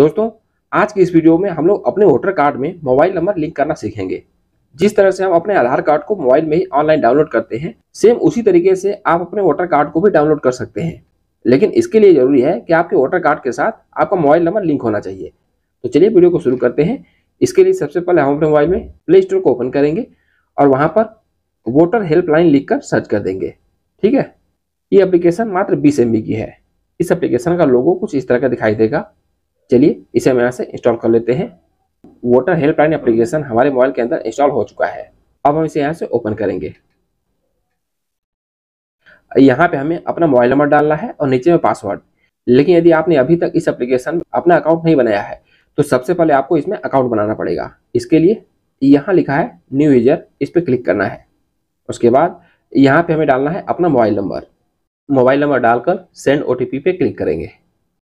दोस्तों आज की इस वीडियो में हम लोग अपने वोटर कार्ड में मोबाइल नंबर लिंक करना सीखेंगे जिस तरह से हम अपने आधार कार्ड को मोबाइल में ही ऑनलाइन डाउनलोड करते हैं सेम उसी तरीके से आप अपने वोटर कार्ड को भी डाउनलोड कर सकते हैं लेकिन इसके लिए जरूरी है कि आपके वोटर कार्ड के साथ आपका मोबाइल नंबर लिंक होना चाहिए तो चलिए वीडियो को शुरू करते हैं इसके लिए सबसे पहले हम अपने मोबाइल में प्ले स्टोर को ओपन करेंगे और वहाँ पर वोटर हेल्पलाइन लिख कर सर्च कर देंगे ठीक है ये अप्लीकेशन मात्र बीस एम की है इस एप्लीकेशन का लोगो कुछ इस तरह का दिखाई देगा चलिए इसे हम यहाँ से इंस्टॉल कर लेते हैं वोटर हेल्पलाइन एप्लीकेशन हमारे मोबाइल के अंदर इंस्टॉल हो चुका है अब हम इसे यहाँ से ओपन करेंगे यहाँ पे हमें अपना मोबाइल नंबर डालना है और नीचे में पासवर्ड लेकिन यदि आपने अभी तक इस एप्लीकेशन में अपना अकाउंट नहीं बनाया है तो सबसे पहले आपको इसमें अकाउंट बनाना पड़ेगा इसके लिए यहाँ लिखा है न्यू यूजर इस पर क्लिक करना है उसके बाद यहाँ पे हमें डालना है अपना मोबाइल नंबर मोबाइल नंबर डालकर सेंड ओ पे क्लिक करेंगे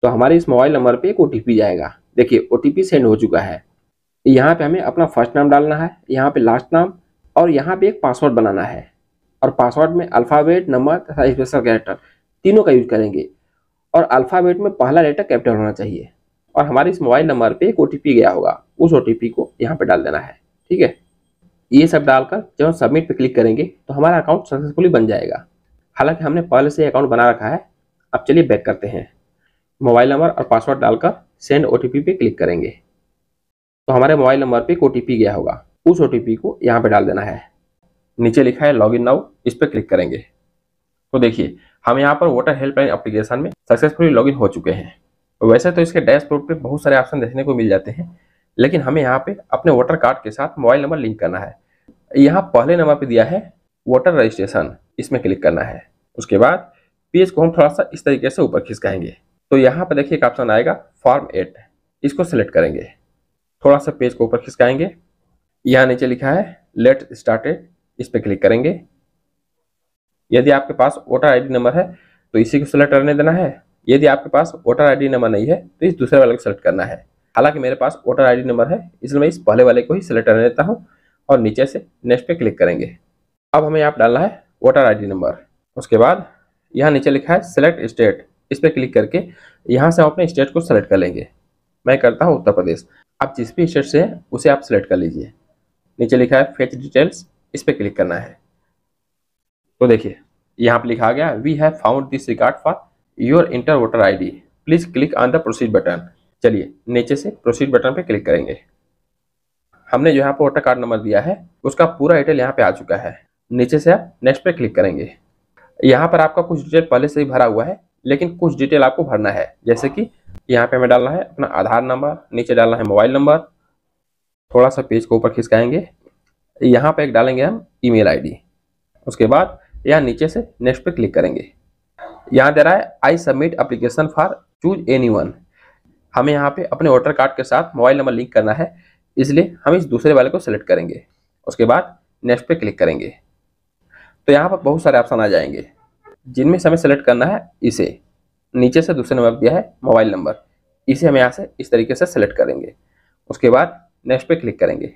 तो हमारे इस मोबाइल नंबर पे एक ओ जाएगा देखिए ओ सेंड हो चुका है यहाँ पे हमें अपना फर्स्ट नाम डालना है यहाँ पे लास्ट नाम और यहाँ पे एक पासवर्ड बनाना है और पासवर्ड में अल्फ़ाबेट नंबर तथा स्पेशल कैरेक्टर तीनों का यूज करेंगे और अल्फ़ाबेट में पहला लेटर कैपिटल होना चाहिए और हमारे इस मोबाइल नंबर पर एक ओ गया होगा उस ओ को यहाँ पर डाल देना है ठीक है ये सब डालकर जब हम सबमिट पर क्लिक करेंगे तो हमारा अकाउंट सक्सेसफुली बन जाएगा हालांकि हमने पहले से अकाउंट बना रखा है अब चलिए बैक करते हैं मोबाइल नंबर और पासवर्ड डालकर सेंड ओ पे क्लिक करेंगे तो हमारे मोबाइल नंबर पर एक ओ गया होगा उस ओ को यहाँ पे डाल देना है नीचे लिखा है लॉग इन नाउ इस पर क्लिक करेंगे तो देखिए हम यहाँ पर वोटर हेल्पलाइन एप्लीकेशन में सक्सेसफुली लॉगिन हो चुके हैं वैसे तो इसके डैशबोर्ड पे बहुत सारे ऑप्शन देखने को मिल जाते हैं लेकिन हमें यहाँ पे अपने वोटर कार्ड के साथ मोबाइल नंबर लिंक करना है यहाँ पहले नंबर पर दिया है वोटर रजिस्ट्रेशन इसमें क्लिक करना है उसके बाद पेज को हम थोड़ा सा इस तरीके से ऊपर खिसकाएंगे तो यहाँ पर देखिए एक ऑप्शन आएगा फॉर्म एट इसको सेलेक्ट करेंगे थोड़ा सा पेज को ऊपर खिसकाएंगे यहाँ नीचे लिखा है लेट स्टार्टेड इस पर क्लिक करेंगे यदि आपके पास वोटर आईडी नंबर है तो इसी को सिलेक्ट करने देना है यदि आपके पास वोटर आईडी नंबर नहीं है तो इस दूसरे वाले को सिलेक्ट करना है हालांकि मेरे पास वोटर आईडी नंबर है इसलिए मैं इस पहले वाले को ही सिलेक्ट करने देता हूँ और नीचे से नेक्स्ट पे क्लिक करेंगे अब हमें यहाँ डालना है वोटर डी नंबर उसके बाद यहाँ नीचे लिखा है सिलेक्ट स्टेट इस पर क्लिक करके यहाँ से आप अपने स्टेट को सेलेक्ट कर लेंगे मैं करता हूँ उत्तर प्रदेश आप जिस भी स्टेट से हैं उसे आप सेलेक्ट कर लीजिए नीचे लिखा है फेच डिटेल्स इस पर क्लिक करना है तो देखिए यहाँ पर लिखा गया we have found this record for your enter voter I please click on the proceed button चलिए नीचे से प्रोसीड बटन पे क्लिक करेंगे हमने जो यहाँ पर वोटर कार्ड नंबर दिया है उसका पूरा डिटेल यहाँ पे आ चुका है नीचे से आप नेक्स्ट पे क्लिक करेंगे यहाँ पर आपका कुछ डिटेल पहले से ही भरा हुआ है लेकिन कुछ डिटेल आपको भरना है जैसे कि यहाँ पे हमें डालना है अपना आधार नंबर नीचे डालना है मोबाइल नंबर थोड़ा सा पेज को ऊपर खिसकाएंगे यहाँ पे एक डालेंगे हम ईमेल आईडी उसके बाद यहाँ नीचे से नेक्स्ट पे क्लिक करेंगे यहाँ दे रहा है I submit application for choose any one हमें यहाँ पे अपने वोटर कार्ड के साथ मोबाइल नंबर लिंक करना है इसलिए हम इस दूसरे वाले को सेलेक्ट करेंगे उसके बाद नेक्स्ट पे क्लिक करेंगे तो यहाँ पर बहुत सारे ऑप्शन आ जाएंगे जिनमें से हमें सेलेक्ट करना है इसे नीचे से दूसरे नंबर दिया है मोबाइल नंबर इसे हम यहाँ से इस तरीके से सेलेक्ट करेंगे उसके बाद नेक्स्ट पे क्लिक करेंगे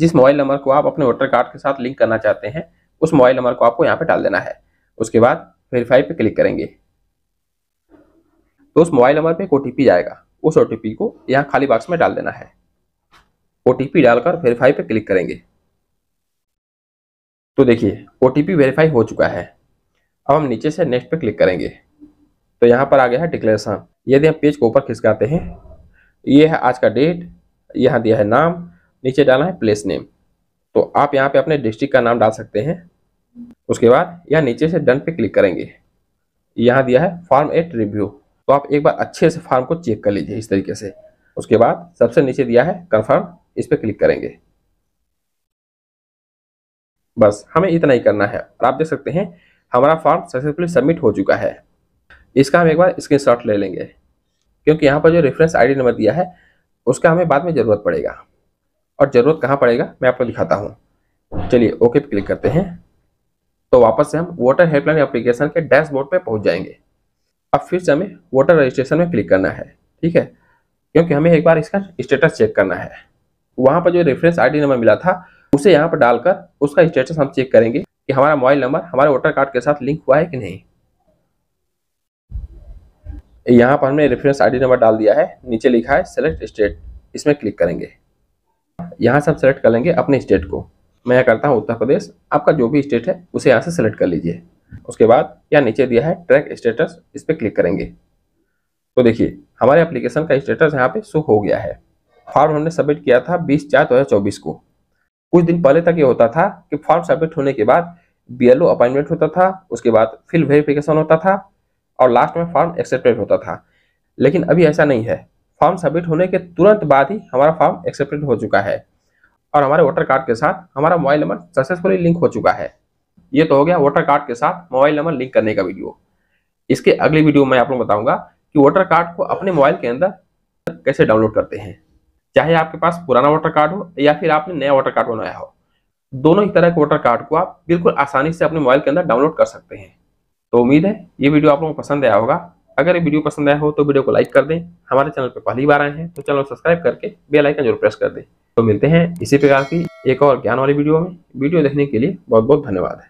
जिस मोबाइल नंबर को आप अपने वोटर कार्ड के साथ लिंक करना चाहते हैं उस मोबाइल नंबर को आपको यहाँ पे डाल देना है उसके बाद वेरीफाई पे क्लिक करेंगे तो उस मोबाइल नंबर पे एक ओ जाएगा उस ओ को यहाँ खाली बॉक्स में डाल देना है ओ डालकर वेरीफाई पे क्लिक करेंगे तो देखिए ओ वेरीफाई हो चुका है अब हम नीचे से नेक्स्ट पे क्लिक करेंगे तो यहाँ पर आ गया है डिक्लेरेशन यदि हम पेज को ऊपर खिसकाते हैं ये है आज का डेट यहाँ दिया है नाम नीचे डालना है प्लेस नेम तो आप यहाँ पे अपने डिस्ट्रिक्ट का नाम डाल सकते हैं उसके बाद यहाँ नीचे से डन पे क्लिक करेंगे यहाँ दिया है फॉर्म एट रिव्यू तो आप एक बार अच्छे से फॉर्म को चेक कर लीजिए इस तरीके से उसके बाद सबसे नीचे दिया है कन्फर्म इस पर क्लिक करेंगे बस हमें इतना ही करना है और आप देख सकते हैं हमारा फॉर्म सक्सेसफुली सबमिट हो चुका है इसका हम एक बार शॉट ले लेंगे क्योंकि यहाँ पर जो रेफरेंस आईडी नंबर दिया है उसका हमें बाद में ज़रूरत पड़ेगा और ज़रूरत कहाँ पड़ेगा मैं आपको दिखाता हूँ चलिए ओके पे क्लिक करते हैं तो वापस से हम वोटर हेल्पलाइन एप्लीकेशन के डैशबोर्ड पे पहुँच जाएंगे अब फिर से हमें वोटर रजिस्ट्रेशन में क्लिक करना है ठीक है क्योंकि हमें एक बार इसका स्टेटस चेक करना है वहाँ पर जो रेफरेंस आईडी नंबर मिला था उसे यहाँ पर डालकर उसका स्टेटस हम चेक करेंगे कि हमारा मोबाइल नंबर हमारे वोटर कार्ड के साथ लिंक हुआ है कि नहीं यहाँ पर हमने रेफरेंस आईडी नंबर डाल दिया है नीचे लिखा है सेलेक्ट स्टेट इसमें क्लिक करेंगे यहाँ से हम सेलेक्ट कर लेंगे अपने स्टेट को मैं करता हूँ उत्तर प्रदेश आपका जो भी स्टेट है उसे यहाँ से सेलेक्ट कर लीजिए उसके बाद यहाँ नीचे दिया है ट्रैक स्टेटस इस पर क्लिक करेंगे तो देखिए हमारे एप्लीकेशन का स्टेटस यहाँ पे शो हो गया है फॉर्म हमने सबमिट किया था बीस चार दो को कुछ दिन पहले तक ये होता था कि फॉर्म सबमिट होने के बाद बीएलओ अपॉइंटमेंट होता था उसके बाद फिल वेरिफिकेशन होता था और लास्ट में फॉर्म एक्सेप्टेड होता था लेकिन अभी ऐसा नहीं है फॉर्म सबमिट होने के तुरंत बाद ही हमारा फॉर्म एक्सेप्टेड हो चुका है और हमारे वोटर कार्ड के साथ हमारा मोबाइल नंबर सक्सेसफुली लिंक हो चुका है ये तो हो गया वोटर कार्ड के साथ मोबाइल नंबर लिंक करने का वीडियो इसके अगले वीडियो में आप लोग बताऊंगा कि वोटर कार्ड को अपने मोबाइल के अंदर कैसे डाउनलोड करते हैं चाहे आपके पास पुराना वोटर कार्ड हो या फिर आपने नया वोटर कार्ड बनाया हो दोनों ही तरह के वोटर कार्ड को आप बिल्कुल आसानी से अपने मोबाइल के अंदर डाउनलोड कर सकते हैं तो उम्मीद है ये वीडियो आप लोगों को पसंद आया होगा अगर ये वीडियो पसंद आया हो तो वीडियो को लाइक कर दें हमारे चैनल पर पहली बार आए हैं तो चैनल सब्सक्राइब करके बेल आइकन जरूर प्रेस कर दें तो मिलते हैं इसी प्रकार की एक और ज्ञान वाली वीडियो में वीडियो देखने के लिए बहुत बहुत धन्यवाद है